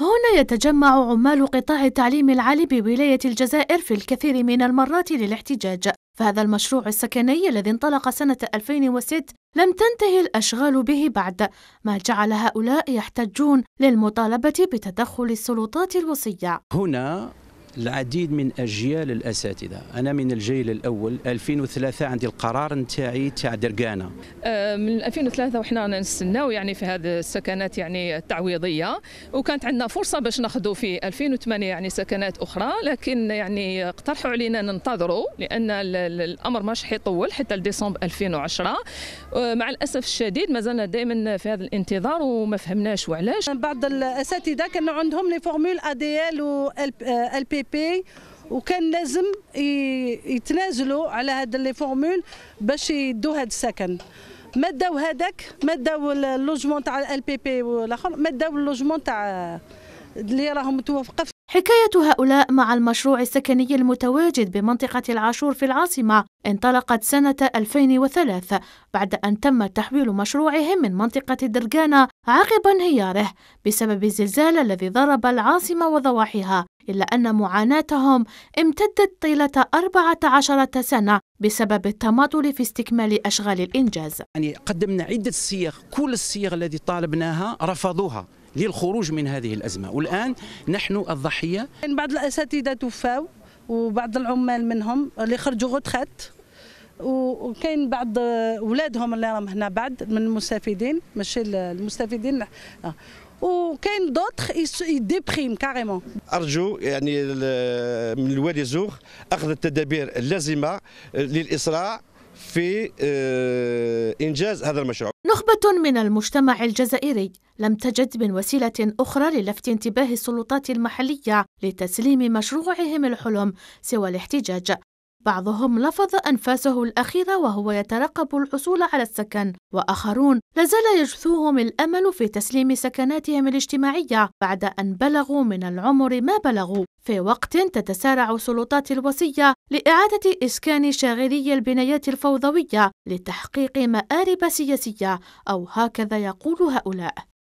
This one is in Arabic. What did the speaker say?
هنا يتجمع عمال قطاع التعليم العالي بولاية الجزائر في الكثير من المرات للاحتجاج فهذا المشروع السكني الذي انطلق سنة 2006 لم تنتهي الأشغال به بعد ما جعل هؤلاء يحتجون للمطالبة بتدخل السلطات الوصية هنا العديد من اجيال الاساتذه انا من الجيل الاول 2003 عندي القرار نتاعي تاع درقانه أه، من 2003 وحنا نستناو يعني في هذه السكنات يعني التعويضيه وكانت عندنا فرصه باش ناخذوا في 2008 يعني سكنات اخرى لكن يعني اقترحوا علينا ننتظروا لان الامر ماش حيطول حتى لديسمبر 2010 أه، مع الاسف الشديد مازلنا دائما في هذا الانتظار وما فهمناش وعلاش بعض الاساتذه كانوا عندهم لي فورمول ال و ال أه، بي بي وكان لازم يتنازلوا على هذا لي فورمول باش يدوا هذا السكن ما داو هذاك ما داو اللوجمون تاع ال بي بي والاخر ما داو اللوجمون تاع اللي راهم متوافقه حكاية هؤلاء مع المشروع السكني المتواجد بمنطقة العاشور في العاصمة انطلقت سنة 2003 بعد أن تم تحويل مشروعهم من منطقة الدرجانة عقب انهياره بسبب الزلزال الذي ضرب العاصمة وضواحيها إلا أن معاناتهم امتدت طيلة 14 سنة بسبب التماطل في استكمال أشغال الإنجاز يعني قدمنا عدة صيغ كل الصيغ الذي طالبناها رفضوها للخروج من هذه الأزمة والآن نحن الضحية بعض الأساتذة توفاو وبعض العمال منهم اللي خرجوا غتخات وكاين بعض ولادهم اللي راهم هنا بعد من المستفيدين ماشي آه. المستفيدين وكاين دوطخ يديبخيم كاريمون ارجو يعني من الوالي زوغ اخذ التدابير اللازمه للاسراع في آه، انجاز هذا المشروع نخبه من المجتمع الجزائري لم تجد من وسيله اخرى للفت انتباه السلطات المحليه لتسليم مشروعهم الحلم سوى الاحتجاج بعضهم لفظ أنفاسه الأخيرة وهو يترقب الحصول على السكن وآخرون لازال يجثوهم الأمل في تسليم سكناتهم الاجتماعية بعد أن بلغوا من العمر ما بلغوا في وقت تتسارع سلطات الوصية لإعادة إسكان شاغري البنايات الفوضوية لتحقيق مآرب سياسية أو هكذا يقول هؤلاء